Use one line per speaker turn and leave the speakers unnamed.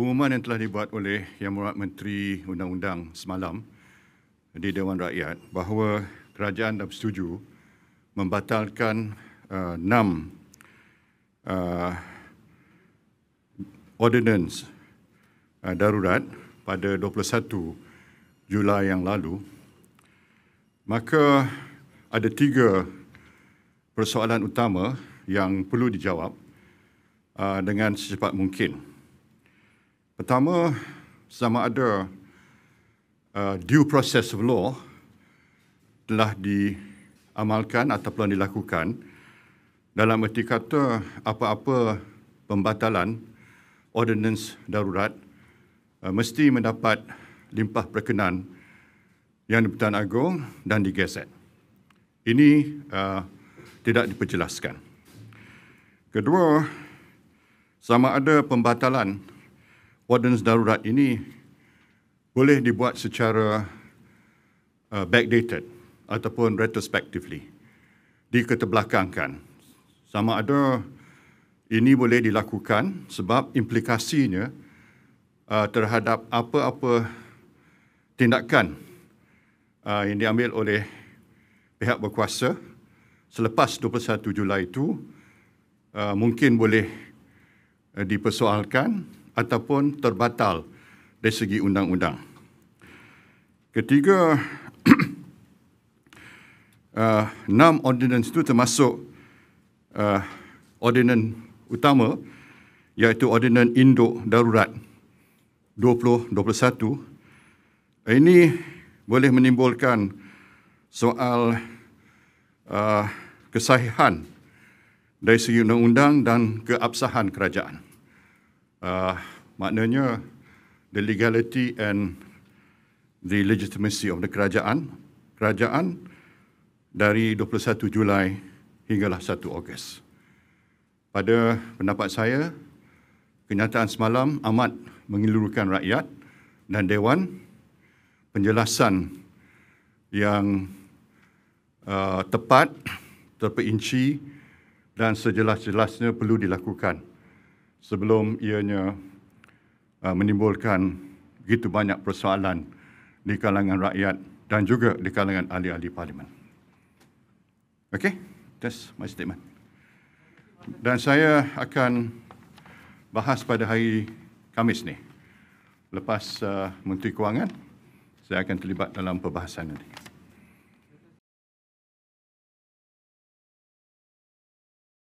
Pengumuman yang telah dibuat oleh Yang Murat Menteri Undang-Undang semalam di Dewan Rakyat bahawa kerajaan dah bersetuju membatalkan uh, enam uh, ordinance uh, darurat pada 21 Julai yang lalu, maka ada tiga persoalan utama yang perlu dijawab uh, dengan secepat mungkin. Pertama, sama ada uh, due process of law telah diamalkan ataupun dilakukan dalam erti kata apa-apa pembatalan ordinance darurat uh, mesti mendapat limpah perkenan yang di-Pertuan Agong dan digeset. Ini uh, tidak diperjelaskan. Kedua, sama ada pembatalan wardens darurat ini boleh dibuat secara uh, backdated ataupun retrospectively diketebelakangkan sama ada ini boleh dilakukan sebab implikasinya uh, terhadap apa-apa tindakan uh, yang diambil oleh pihak berkuasa selepas 21 Julai itu uh, mungkin boleh uh, dipersoalkan ataupun terbatal dari segi undang-undang. Ketiga, uh, enam ordinance itu termasuk uh, ordinance utama iaitu ordinance induk darurat 2021. Uh, ini boleh menimbulkan soal uh, kesahihan dari segi undang-undang dan keabsahan kerajaan uh, maknanya the legality and the legitimacy of the kerajaan kerajaan dari 21 Julai hinggalah 1 Ogos. Pada pendapat saya, kenyataan semalam amat mengilurkan rakyat dan Dewan penjelasan yang uh, tepat, terperinci dan sejelas-jelasnya perlu dilakukan sebelum ianya uh, menimbulkan begitu banyak persoalan di kalangan rakyat dan juga di kalangan ahli-ahli parlimen. Okey, that's my statement. Dan saya akan bahas pada hari Kamis ni. Lepas uh, Menteri Kewangan, saya akan terlibat dalam perbahasan ini.